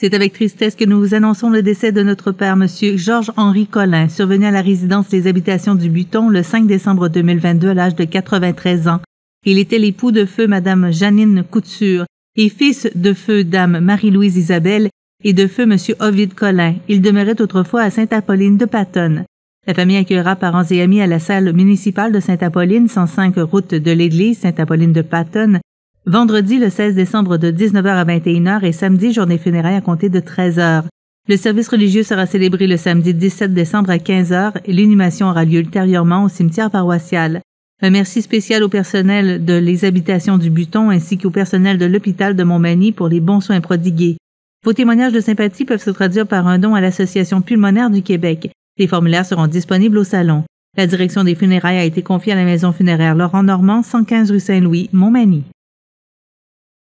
C'est avec tristesse que nous vous annonçons le décès de notre père, Monsieur Georges-Henri Collin, survenu à la résidence des habitations du Buton le 5 décembre 2022 à l'âge de 93 ans. Il était l'époux de feu Madame Janine Couture et fils de feu Dame Marie-Louise Isabelle et de feu Monsieur Ovid Collin. Il demeurait autrefois à Sainte-Apolline de Patton. La famille accueillera parents et amis à la salle municipale de Sainte-Apolline, 105 route de l'église Sainte-Apolline de Patton, Vendredi, le 16 décembre de 19h à 21h et samedi, journée funéraire à compter de 13h. Le service religieux sera célébré le samedi 17 décembre à 15h et l'inhumation aura lieu ultérieurement au cimetière paroissial. Un merci spécial au personnel de les habitations du Buton ainsi qu'au personnel de l'hôpital de Montmagny pour les bons soins prodigués. Vos témoignages de sympathie peuvent se traduire par un don à l'Association pulmonaire du Québec. Les formulaires seront disponibles au salon. La direction des funérailles a été confiée à la maison funéraire Laurent Normand, 115 rue Saint-Louis, Montmagny.